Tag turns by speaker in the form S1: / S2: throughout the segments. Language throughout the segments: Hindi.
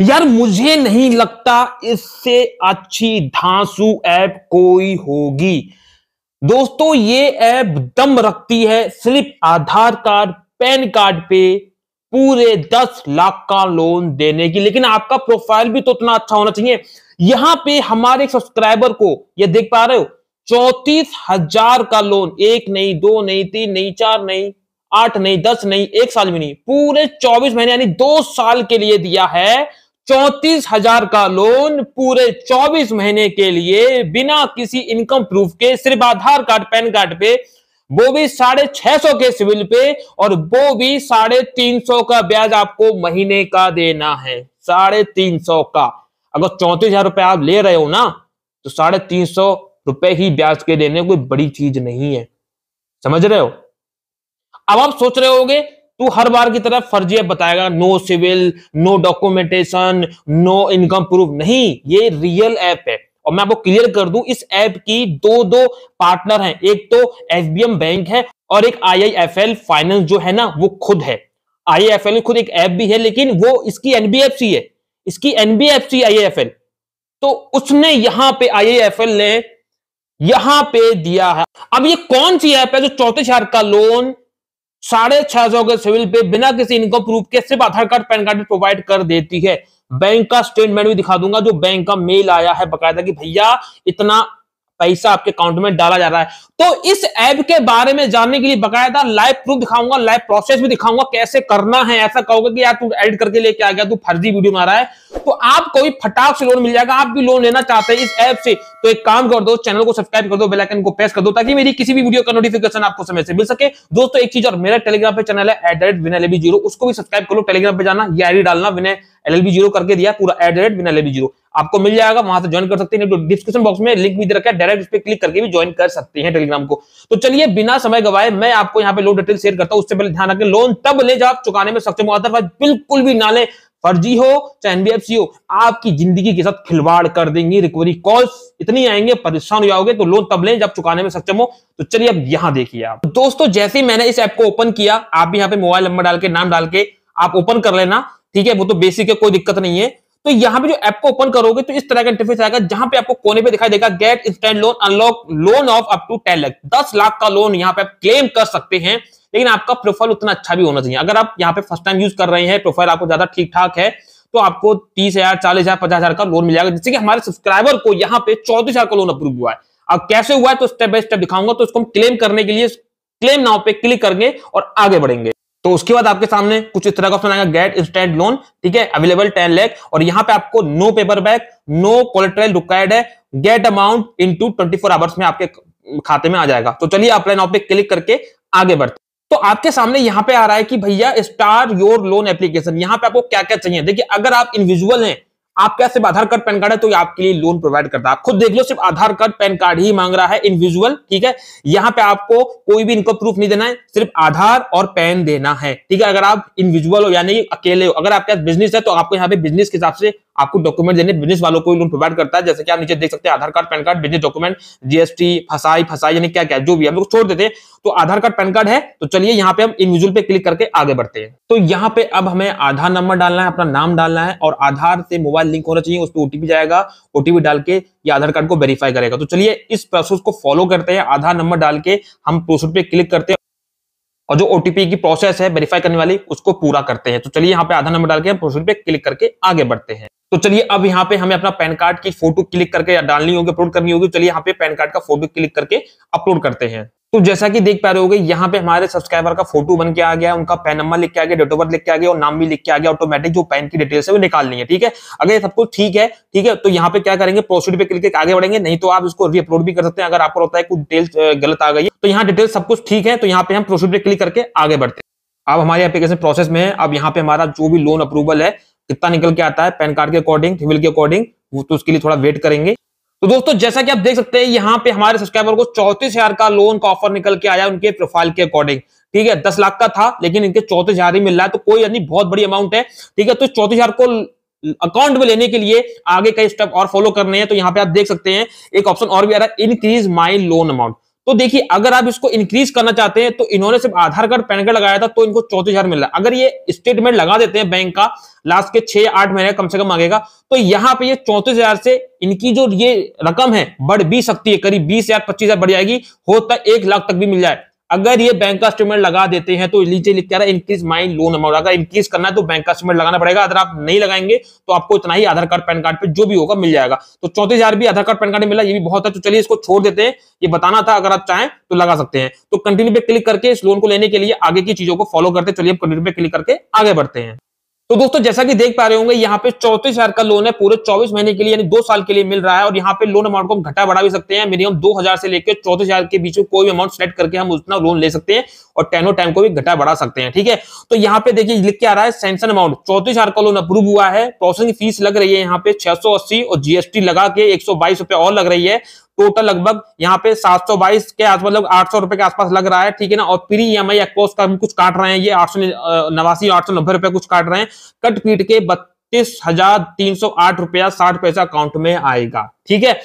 S1: यार मुझे नहीं लगता इससे अच्छी धांसू ऐप कोई होगी दोस्तों ये ऐप दम रखती है सिर्फ आधार कार्ड पैन कार्ड पे पूरे दस लाख का लोन देने की लेकिन आपका प्रोफाइल भी तो उतना अच्छा होना चाहिए यहां पे हमारे सब्सक्राइबर को ये देख पा रहे हो चौतीस हजार का लोन एक नहीं दो नहीं तीन नहीं चार नहीं आठ नहीं दस नहीं एक साल में नहीं पूरे चौबीस महीने यानी दो साल के लिए दिया है चौतीस हजार का लोन पूरे चौबीस महीने के लिए बिना किसी इनकम प्रूफ के सिर्फ आधार कार्ड पैन कार्ड पे वो भी साढ़े छह सौ के सिविल पे और वो भी साढ़े तीन सौ का ब्याज आपको महीने का देना है साढ़े तीन सौ का अगर चौंतीस हजार रुपए आप ले रहे हो ना तो साढ़े तीन सौ रुपए ही ब्याज के देने कोई बड़ी चीज नहीं है समझ रहे हो अब आप सोच रहे होगे तो हर बार की तरह फर्जी बताएगा no CIBIL no documentation no income proof नहीं ये रियल ऐप है और मैं आपको क्लियर कर दूं इस ऐप की दो दो पार्टनर हैं एक तो एसबीएम बैंक है और एक आईआईएफएल फाइनेंस जो है ना वो खुद है आईआईएफएल खुद एक ऐप भी है लेकिन वो इसकी एनबीएफसी है इसकी एनबीएफसी आईआईएफएल तो उसने यहां पे आईआईएफएल ने यहां पे दिया है अब ये कौन सी ऐप है जो चौथे शहर का लोन साढ़े छह सौ के सिविल पे बिना किसी इनकम प्रूफ के सिर्फ Aadhaar card PAN card provide कर देती है बैंक का स्टेटमेंट भी दिखा दूंगा जो बैंक का मेल आया है बकायदा कि भैया इतना पैसा आपके अकाउंट में डाला जा रहा है तो इस ऐप के बारे में जानने के लिए बकायदा लाइव प्रूफ दिखाऊंगा लाइव प्रोसेस भी दिखाऊंगा कैसे करना है ऐसा कहोगे कि यार तू एडिट करके लेके आ गया तू फर्जी वीडियो मारा रहा है तो आपको भी फटाक से लोन मिल जाएगा आप भी लोन लेना चाहते हैं इस ऐप से तो एक काम कर दो चैनल को सब्सक्राइब कर दो बेलाइकन को प्रेस कर दो ताकि मेरी किसी भी वीडियो का नोटिफिकेशन आपको समय से मिल सके दोस्तों एक चीज और मेरा टेलीग्राम पर चैनल है at the rate Vinay zero उसको भी सब्सक्राइब करो टेलीग्राम पर जाना या डालना विनय एलएलबी जीरो करके दिया पूरा एट द रेट बिना एलएलबी जीरो आपको मिल जाएगा वहां से ज्वाइन कर सकते हैं डिस्क्रिप्शन बॉक्स तो में लिंक भी दे रखा है डायरेक्ट उस पर क्लिक करके भी ज्वाइन कर सकते हैं टेलीग्राम को तो चलिए बिना समय गवाए मैं आपको यहाँ पे लोन डिटेल शेयर करता हूँ उससे पहले ध्यान रखें लोन तब ले जाओ चुकाने में सक्षम होता है बिल्कुल भी ना ले फर्जी हो चाहे एनबीएफसी हो आपकी जिंदगी के साथ खिलवाड़ कर देंगे रिकवरी कॉल्स इतनी आएंगे परेशान हो जाओगे तो लोन तब लें जब चुकाने में सक्षम हो तो चलिए अब यहां देखिए आप तो दोस्तों जैसे ही मैंने इस ऐप को ओपन किया आप भी यहाँ पे मोबाइल नंबर डाल के नाम डाल के आप ओपन कर लेना ठीक है वो तो बेसिक है कोई दिक्कत नहीं है तो यहाँ पे जो ऐप को ओपन करोगे तो इस तरह का इंटरफेस आएगा जहां पे आपको कोने पे दिखाई देगा get instant loan unlock loan of up to ten lakh दस लाख का लोन यहाँ पे आप क्लेम कर सकते हैं लेकिन आपका प्रोफाइल उतना अच्छा भी होना चाहिए अगर आप यहाँ पे फर्स्ट टाइम यूज कर रहे हैं प्रोफाइल आपको ज्यादा ठीक ठाक है तो आपको तीस हजार चालीस हजार पचास हजार का लोन मिल जाएगा जिससे कि हमारे सब्सक्राइबर को यहाँ पे चौतीस हजार का लोन अप्रूव हुआ है अब कैसे हुआ है तो स्टेप बाय स्टेप दिखाऊंगा तो इसको हम क्लेम करने के लिए क्लेम नाव पे क्लिक करेंगे और आगे बढ़ेंगे तो उसके बाद आपके सामने कुछ इस तरह का ऑप्शन आएगा गेट इंस्टेंट लोन ठीक है अवेलेबल टेन लैख और यहाँ पे आपको no paper back no collateral required है get amount in two twenty four hours में आपके खाते में आ जाएगा तो चलिए आप लाइन पे क्लिक करके आगे बढ़ते तो आपके सामने यहाँ पे आ रहा है कि भैया स्टार योर लोन एप्लीकेशन यहाँ पे आपको क्या क्या चाहिए देखिए अगर आप इंडिविजुअल हैं आपके सिर्फ आधार कार्ड पैन कार्ड है तो ये आपके लिए लोन प्रोवाइड करता है खुद देख लो सिर्फ आधार कार्ड पैन कार्ड ही मांग रहा है इनविजुअल ठीक है यहाँ पे आपको कोई भी इनकम प्रूफ नहीं देना है सिर्फ आधार और पैन देना है ठीक है अगर आप इनविजुअल हो यानी अकेले हो अगर आपके पास बिजनेस है तो आपको यहाँ पे बिजनेस के हिसाब से आपको डॉक्यूमेंट देने बिजनेस वालों को लोन प्रोवाइड करता है जैसे कि आप नीचे देख सकते हैं Aadhaar card PAN card business document GST फसाई फसाई यानी क्या क्या जो भी हम लोग छोड़ देते हैं तो आधार कार्ड पैन कार्ड है तो चलिए यहाँ पे हम इंडिविजुअल पे क्लिक करके आगे बढ़ते हैं तो यहाँ पे अब हमें आधार नंबर डालना है अपना नाम डालना है और आधार से मोबाइल लिंक होना चाहिए उस पर ओटीपी जाएगा ओटीपी डाल के ये आधार कार्ड को वेरीफाई करेगा तो चलिए इस प्रोसेस को फॉलो करते हैं आधार नंबर डाल के हम प्रोसेस पे क्लिक करते हैं और जो ओटीपी की प्रोसेस है वेरीफाई करने वाली उसको पूरा करते हैं तो चलिए यहाँ पे आधार नंबर डाल के हम पे क्लिक करके आगे बढ़ते हैं तो चलिए अब यहाँ पे हमें अपना पैन कार्ड की फोटो क्लिक करके या डालनी होगी अपलोड करनी होगी तो चलिए यहाँ पे पैन कार्ड का फोटो क्लिक करके अपलोड करते हैं तो जैसा कि देख पा रहे हो यहाँ पे हमारे सब्सक्राइबर का फोटो बन के आ गया उनका पैन नंबर लिख के आ गया डेट ऑफ बर्थ लिख के आ गया और नाम भी लिख के आ गया ऑटोमेटिक जो पैन की डिटेल्स है वो निकालनी है ठीक है अगर ये सब कुछ ठीक है ठीक है तो यहाँ पे क्या करेंगे प्रोसीड पे क्लिक आगे बढ़ेंगे नहीं तो आप इसको रीअपलोड भी कर सकते हैं अगर आपको होता है कुछ डिटेल्स गलत आ गई है तो यहाँ डिटेल्स सब कुछ ठीक है तो यहाँ पे हम प्रोसीड पे क्लिक करके आगे बढ़ते हैं अब हमारे एप्लीकेशन प्रोसेस में अब यहाँ पे हमारा जो भी लोन अप्रूवल है कितना निकल के आता है पैन कार्ड के अकॉर्डिंग सिविल के अकॉर्डिंग वो तो उसके लिए थोड़ा वेट करेंगे तो दोस्तों जैसा कि आप देख सकते हैं यहाँ पे हमारे सब्सक्राइबर को चौतीस हजार का लोन का ऑफर निकल के आया उनके प्रोफाइल के अकॉर्डिंग ठीक है दस लाख का था लेकिन इनके चौतीस हजार ही मिल रहा है तो कोई यानी बहुत बड़ी अमाउंट है ठीक है तो चौतीस हजार को अकाउंट में लेने के लिए आगे कई स्टेप और फॉलो करने हैं तो यहाँ पे आप देख सकते हैं एक ऑप्शन और भी आ रहा है इनक्रीज माई लोन अमाउंट तो देखिए अगर आप इसको इंक्रीज करना चाहते हैं तो इन्होंने सिर्फ आधार कार्ड पैन कार्ड लगाया था तो इनको चौतीस हजार मिल रहा है अगर ये स्टेटमेंट लगा देते हैं बैंक का लास्ट के छह आठ महीने कम से कम मांगेगा तो यहाँ पे ये चौतीस हजार से इनकी जो ये रकम है बढ़ भी सकती है करीब बीस हजार पच्चीस हजार बढ़ जाएगी होता एक लाख तक भी मिल जाए अगर ये बैंक का स्टेटमेंट लगा देते हैं तो नीचे लिख क्या इंक्रीज माई लोन अमाउंट अगर इंक्रीज करना है तो बैंक का स्टेटमेंट लगाना पड़ेगा अगर आप नहीं लगाएंगे तो आपको इतना ही आधार कार्ड पैन कार्ड पे जो भी होगा मिल जाएगा तो चौंतीस भी आधार कार्ड पैन कार्ड मिला ये भी बहुत है तो चलिए इसको छोड़ देते हैं ये बताना था अगर आप चाहें तो लगा सकते हैं तो कंटिन्यू पे क्लिक करके इस लोन को लेने के लिए आगे की चीजों को फॉलो करते चलिए कंटिन्यू पे क्लिक करके आगे बढ़ते हैं तो दोस्तों जैसा कि देख पा रहे होंगे यहाँ पे चौतीस हजार का लोन है पूरे चौबीस महीने के लिए यानी दो साल के लिए मिल रहा है और यहाँ पे लोन अमाउंट को हम घटा बढ़ा भी सकते हैं मिनिमम दो हजार से लेकर चौतीस हजार के बीच में कोई भी अमाउंट सेलेक्ट करके हम उतना लोन ले सकते हैं और टेनो टाइम को भी घटा बढ़ा सकते हैं ठीक है तो यहाँ पे देखिए लिख के आ रहा है सेंशन अमाउंट चौतीस का लोन अप्रूव हुआ है प्रोसेसिंग फीस लग रही है यहाँ पे छह और जीएसटी लगा के एक और लग रही है टोटल लगभग यहाँ पे 722 के आसपास लगभग मतलब आठ रुपए के आसपास लग रहा है ठीक है ना और प्री एम आई का हम कुछ काट रहे हैं ये आठ सौ नवासी आठ सौ नब्बे रुपए कुछ काट रहे हैं कट पीट के बत्तीस हजार तीन सौ आठ रुपया साठ पैसा अकाउंट में आएगा ठीक है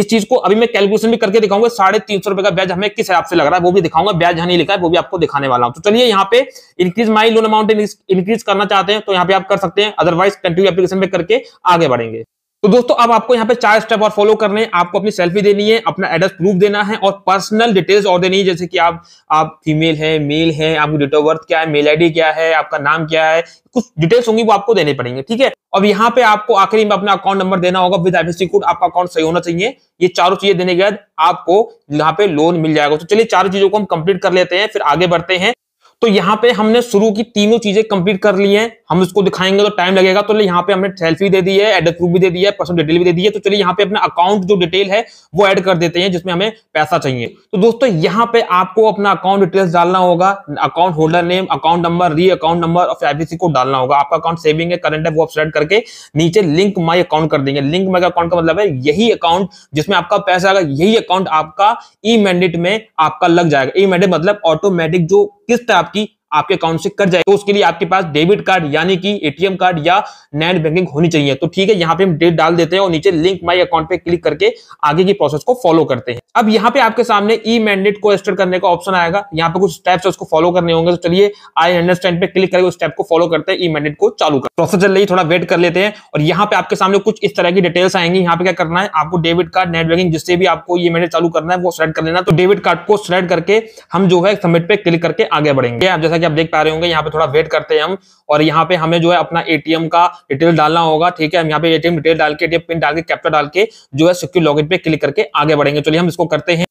S1: इस चीज को अभी मैं कैलकुलेशन भी करके दिखाऊंगा साढ़े तीन सौ रुपए का ब्याज हमें किस हिसाब से लग रहा है वो भी दिखाऊंगा ब्याज यहाँ नहीं लिखा है वो भी आपको दिखाने वाला हूं तो चलिए यहाँ पे increase my loan amount increase करना चाहते हैं तो यहाँ पे आप कर सकते हैं अदरवाइज कंटिन्यू एप्लीकेशन पे करके आगे बढ़ेंगे तो दोस्तों अब आपको यहाँ पे चार स्टेप और फॉलो करने हैं आपको अपनी सेल्फी देनी है अपना एड्रेस प्रूफ देना है और पर्सनल डिटेल्स और देनी है जैसे कि आप आप फीमेल है मेल है आपकी डेट ऑफ बर्थ क्या है मेल आईडी क्या है आपका नाम क्या है कुछ डिटेल्स होंगी वो आपको देने पड़ेंगे ठीक है अब यहाँ पे आपको आखिरी में अपना अकाउंट नंबर देना होगा विद आई कोड आपका अकाउंट सही होना चाहिए ये चारों चीजें देने के बाद आपको यहाँ पे लोन मिल जाएगा तो चलिए चारों चीजों को हम कंप्लीट कर लेते हैं फिर आगे बढ़ते हैं तो यहाँ पे हमने शुरू की तीनों चीजें कंप्लीट कर ली हैं हम इसको दिखाएंगे तो टाइम लगेगा तो यहाँ पे हमने सेल्फी दे दी है एड्रेस प्रूफ भी दे दिया है पर्सनल डिटेल भी दे दी है तो चलिए यहाँ पे अपना अकाउंट जो डिटेल है वो ऐड कर देते हैं जिसमें हमें पैसा चाहिए तो दोस्तों यहाँ पे आपको अपना अकाउंट डिटेल्स डालना होगा account holder name account number re account number और आईबीसी को डालना होगा आपका अकाउंट सेविंग है करंट है वो सेलेक्ट करके नीचे लिंक माई अकाउंट कर देंगे लिंक माई अकाउंट का मतलब है यही अकाउंट जिसमें आपका पैसा आएगा यही अकाउंट आपका ई मैंडेट में आपका लग जाएगा ई मैंडेट मतलब ऑटोमेटिक जो किस टाइप आपकी आपके अकाउंट से कट जाए तो उसके लिए आपके पास डेबिट कार्ड यानी कि एटीएम कार्ड या नेट बैंकिंग होनी चाहिए तो ठीक है यहाँ पे हम डेट डाल देते हैं और नीचे लिंक माई अकाउंट पे क्लिक करके आगे की प्रोसेस को फॉलो करते हैं अब यहाँ पे आपके सामने ई मैंडेट को रजिस्टर करने का ऑप्शन आएगा यहाँ पे कुछ स्टेप्स उसको फॉलो करने होंगे तो चलिए आई अंडरस्टैंड पे क्लिक करके उस स्टेप को फॉलो करते हैं ई मैंडेट को चालू कर प्रोसेस चल रही थोड़ा वेट कर लेते हैं और यहाँ पे आपके सामने कुछ इस तरह की डिटेल्स आएंगी यहाँ पे क्या करना है आपको डेबिट कार्ड नेट बैंकिंग जिससे भी आपको ई मैंडेट चालू करना है वो सिलेक्ट कर लेना तो डेबिट कार्ड को सिलेक्ट करके हम जो है सबमिट पे क्लिक करके आगे बढ़ेंगे आप जैसा जैसा कि आप देख पा रहे होंगे यहाँ पे थोड़ा वेट करते हैं हम और यहाँ पे हमें जो है अपना एटीएम का डिटेल डालना होगा ठीक है हम यहाँ पे एटीएम डिटेल डाल के एटीएम पिन डाल के कैप्चर डाल के जो है सिक्योर लॉगिन पे क्लिक करके आगे बढ़ेंगे चलिए हम इसको करते हैं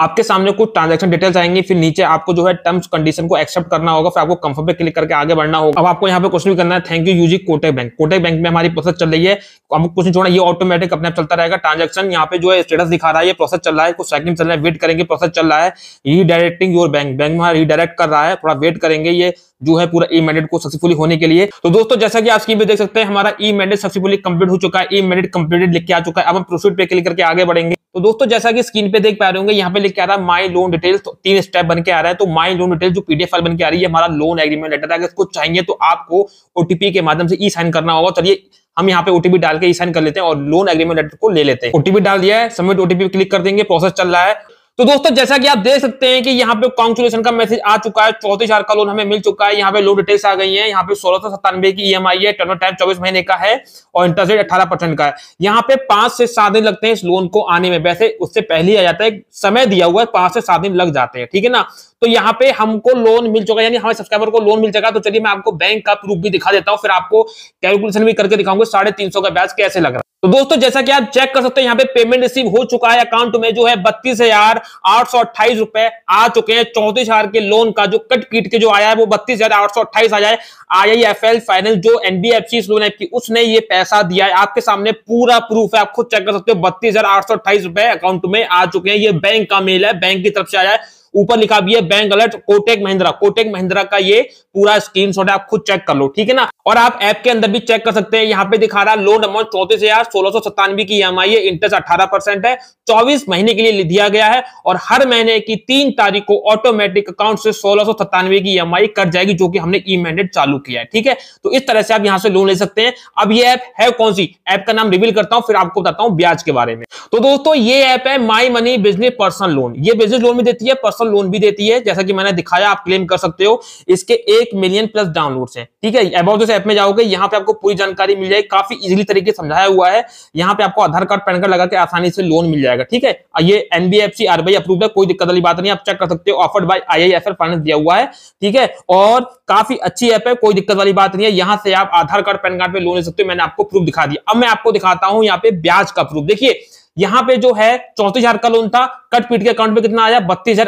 S1: आपके सामने कुछ ट्रांजेक्शन डिटेल्स आएंगे फिर नीचे आपको जो है टर्म्स कंडीशन को एक्सेप्ट करना होगा फिर आपको कंफर्म पे क्लिक करके आगे बढ़ना होगा अब आपको यहाँ पे क्वेश्चन भी करना है थैंक यू यूजी कोटे बैंक कोटे बैंक में हमारी प्रोसेस चल रही है हम कुछ छोड़ा ये ऑटोमेटिक अपने आप चलता रहेगा ट्रांजेक्शन यहाँ पे जो है स्टेटस दिखा रहा है ये प्रोसेस चल रहा है कुछ सेकंड चल रहा है वेट करेंगे प्रोसेस चल रहा है रीडायरेक्टिंग योर बैंक बैंक में रीडायरेक्ट कर रहा है थोड़ा वेट करेंगे ये जो है पूरा ई मैंडेट को सक्सेसफुल होने के लिए तो दोस्तों जैसा कि आप स्क्रीन पे देख सकते हैं हमारा ई मैंडेट सक्सेसफुल कंप्लीट हो चुका है ई मैंडेट कंप्लीटेड लिख के आ चुका है अब हम प्रोसीड पे क्लिक करके आगे बढ़ेंगे तो दोस्तों जैसा कि स्क्रीन पे देख पा रहे होंगे यहाँ पे लिख आ रहा है माई लोन डिटेल्स तो तीन स्टेप बन के आ रहा है तो माई लोन डिटेल जो पीडीएफ फाइल बन के आ रही है हमारा लोन एग्रीमेंट लेटर अगर इसको चाहिए तो आपको ओटीपी के माध्यम से ई साइन करना होगा तो चलिए हम यहाँ पे ओटीपी डाल के ई साइन कर लेते हैं और लोन एग्रीमेंट लेटर को ले लेते हैं ओटीपी डाल दिया है सबमिट ओटीपी क्लिक कर देंगे प्रोसेस चल रहा है तो दोस्तों जैसा कि आप देख सकते हैं कि यहाँ पे कॉन्सुलेशन का मैसेज आ चुका है चौतीस हजार का लोन हमें मिल चुका है यहाँ पे लोन डिटेल्स आ गई है यहाँ पे सोलह सौ सत्तानवे की ईएमआई e है टर्नर टाइम चौबीस महीने का है और इंटरेस्ट रेट अठारह परसेंट का है यहाँ पे पांच से सात दिन लगते हैं इस लोन को आने में वैसे उससे पहले आ जाता है समय दिया हुआ है पांच से सात दिन लग जाते हैं ठीक है ना तो यहाँ पे हमको लोन मिल चुका यानी हमारे सब्सक्राइबर को लोन मिल चुका तो चलिए मैं आपको बैंक का प्रूफ भी दिखा देता हूँ फिर आपको कैलकुलेशन भी करके दिखाऊंगा साढ़े तीन सौ का ब्याज कैसे लग रहा है तो दोस्तों जैसा कि आप चेक कर सकते हैं यहाँ पे पेमेंट रिसीव हो चुका है अकाउंट में जो है बत्तीस हजार आठ सौ अट्ठाईस रुपए आ चुके हैं चौंतीस हजार के लोन का जो कट कीट के जो आया है वो बत्तीस हजार आठ सौ अट्ठाईस आई एफ एल फाइनेंस जो एनबीएफसी लोन ऐप की उसने ये पैसा दिया है आपके सामने पूरा प्रूफ है आप खुद चेक कर सकते हो बत्तीस हजार आठ सौ अट्ठाईस रुपए अकाउंट में आ चुके हैं ये बैंक का मेल है बैंक की तरफ से आया है ऊपर लिखा भी है बैंक अलर्ट कोटेक महिंद्रा कोटेक महिंद्रा का ये पूरा स्क्रीनशॉट है आप खुद चेक कर लो ठीक है ना और आप ऐप के अंदर भी चेक कर सकते हैं यहाँ पे दिखा रहा है लोन अमाउंट चौतीस हजार सोलह सौ सत्तानवे की ई e है इंटरेस्ट अठारह परसेंट है चौबीस महीने के लिए दिया गया है और हर महीने की तीन तारीख को ऑटोमेटिक अकाउंट से सोलह सौ सत्तानवे की ई e कट जाएगी जो कि हमने ई मैंडेट चालू किया है ठीक है तो इस तरह से आप यहाँ से लोन ले सकते हैं अब ये ऐप है कौन सी ऐप का नाम रिवील करता हूँ फिर आपको बताता हूँ ब्याज के बारे में तो दोस्तों ये ऐप है my money business personal loan ये बिजनेस लोन भी देती है पर्सनल लोन भी देती है जैसा कि मैंने दिखाया आप क्लेम कर सकते हो इसके एक मिलियन प्लस डाउनलोड है ठीक है अबाउट ऐप में जाओगे यहाँ पे आपको पूरी जानकारी मिल जाएगी काफी इजिली तरीके समझाया हुआ है यहाँ पे आपको आधार कार्ड पैन कार्ड लगा के आसानी से लोन मिल जाएगा ठीक है ये एनबीएफसी आरबीआई अप्रूव है कोई दिक्कत वाली बात नहीं आप चेक कर सकते हो ऑफर्ड बाय आई फाइनेंस दिया हुआ है ठीक है और काफी अच्छी ऐप है कोई दिक्कत वाली बात नहीं है यहाँ से आप आधार कार्ड पैन कार्ड पे लोन ले सकते हो मैंने आपको प्रूफ दिखा दिया अब मैं आपको दिखाता हूँ यहाँ पे ब्याज का प्रूफ देखिए यहाँ पे जो है चौंतीस का लोन था कट पीट के अकाउंट में कितना आया बत्तीस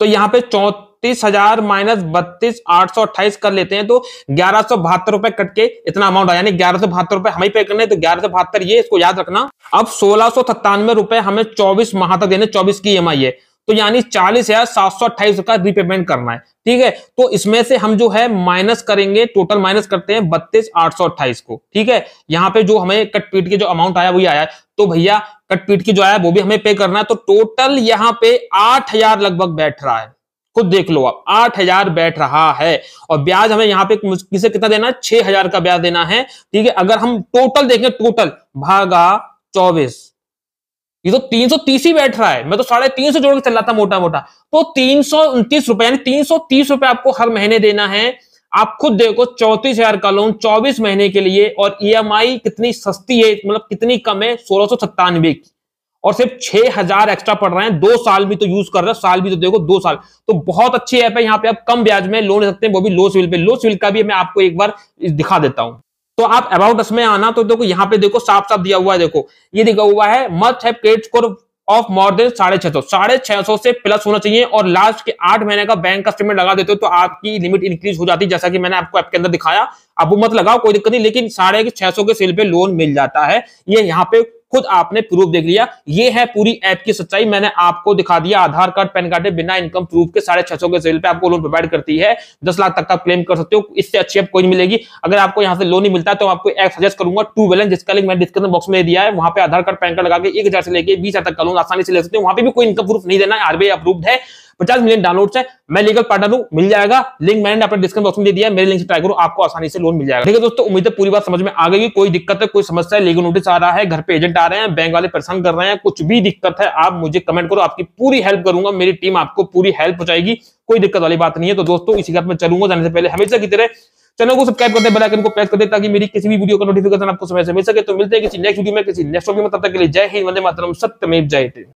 S1: तो यहाँ पे चौथ तीस हजार माइनस बत्तीस आठ सौ अट्ठाईस कर लेते हैं तो ग्यारह सौ बहत्तर रुपए कट के इतना अमाउंट आया ग्यारह सौ बहत्तर रुपए हमें पे करने तो ग्यारह सौ बहत्तर ये इसको याद रखना अब सोलह सौ सत्तानवे रुपए हमें चौबीस माह तक देने चौबीस की ई है तो यानी चालीस हजार सात सौ अट्ठाईस का रिपेमेंट करना है ठीक है तो इसमें से हम जो है माइनस करेंगे टोटल माइनस करते हैं बत्तीस आठ सौ अट्ठाईस को ठीक है यहाँ पे जो हमें कट पीट के जो अमाउंट आया वही आया तो भैया कट पीट जो आया वो भी हमें पे करना है तो टोटल यहाँ पे आठ हजार लगभग बैठ रहा है खुद देख लो आप आठ हजार बैठ रहा है और ब्याज हमें यहाँ पे किसे कितना देना है छह हजार का ब्याज देना है ठीक है अगर हम टोटल देखें टोटल भागा चौबीस ये तो तीन सौ तीस ही बैठ रहा है मैं तो साढ़े तीन सौ जोड़ के चल रहा था मोटा मोटा तो तीन सौ उनतीस रुपए यानी तीन सौ तीस रुपए आपको हर महीने देना है आप खुद देखो चौतीस हजार का लोन चौबीस महीने के लिए और ईएमआई e कितनी सस्ती है मतलब कितनी कम है सोलह सौ सत्तानवे की और सिर्फ छह हजार एक्स्ट्रा पड़ रहे हैं दो साल भी तो यूज कर रहे हो साल भी तो देखो दो साल तो बहुत अच्छी ऐप है यहाँ पे आप कम ब्याज में लोन ले सकते हैं वो भी लो सिविल पे लो सिविल का भी मैं आपको एक बार दिखा देता हूँ तो आप अबाउट अस में आना तो देखो यहाँ पे देखो साफ साफ दिया हुआ है देखो ये दिखा हुआ है मस्ट है ऑफ मोर देन साढ़े छह सौ साढ़े छह सौ से प्लस होना चाहिए और लास्ट के आठ महीने का बैंक का स्टेटमेंट लगा देते हो तो आपकी लिमिट इंक्रीज हो जाती है जैसा कि मैंने आपको ऐप के अंदर दिखाया आप मत लगाओ कोई दिक्कत नहीं लेकिन साढ़े छह सौ के सेल पे लोन मिल जाता है ये यहाँ पे खुद आपने प्रूफ देख लिया ये है पूरी ऐप की सच्चाई मैंने आपको दिखा दिया आधार कार्ड पैन कार्ड बिना इनकम प्रूफ के साढ़े छह सौ के सेल पे आपको लोन प्रोवाइड करती है दस लाख तक का क्लेम कर सकते हो इससे अच्छी ऐप कोई नहीं मिलेगी अगर आपको यहाँ से लोन नहीं मिलता तो आपको एप सजेस्ट करूंगा टू बैलेंस जिसका लिंक मैंने डिस्क्रिप्शन बॉक्स में दिया है वहां पर आधार कार्ड पैन कार्ड लगा के एक से लेकर बीस तक का लोन आसानी से ले सकते हो वहां पर भी कोई इनकम प्रूफ नहीं देना आरबीआई अप्रूव है पचास मिलियन डाउनलोड है मैं लीगल पार्टनर हूँ मिल जाएगा लिंक मैंने अपने डिस्क्रिप्शन बॉक्स में दे दिया मेरे लिंक से ट्राई करो आपको आसानी से लोन मिल जाएगा ठीक है दोस्तों उम्मीद है पूरी बात समझ में आ गई कोई दिक्कत है कोई समस्या है लीगल नोटिस आ रहा है घर पे एजेंट आ रहे हैं बैंक वाले परेशान कर रहे हैं कुछ भी दिक्कत है आप मुझे कमेंट करो आपकी पूरी हेल्प करूंगा मेरी टीम आपको पूरी हेल्प हो जाएगी कोई दिक्कत वाली बात नहीं है तो दोस्तों इसी बात में चलूंगा जाने से पहले हमेशा की तरह चैनल को सब्सक्राइब करते बेल आइकन को प्रेस करते ताकि मेरी किसी भी वीडियो का नोटिफिकेशन आपको समय से मिल सके तो मिलते हैं किसी नेक्स्ट वीडियो में किसी नेक्स्ट वीडियो में तब तक के लिए जय हिंद वंदे मातरम सत्यमेव जय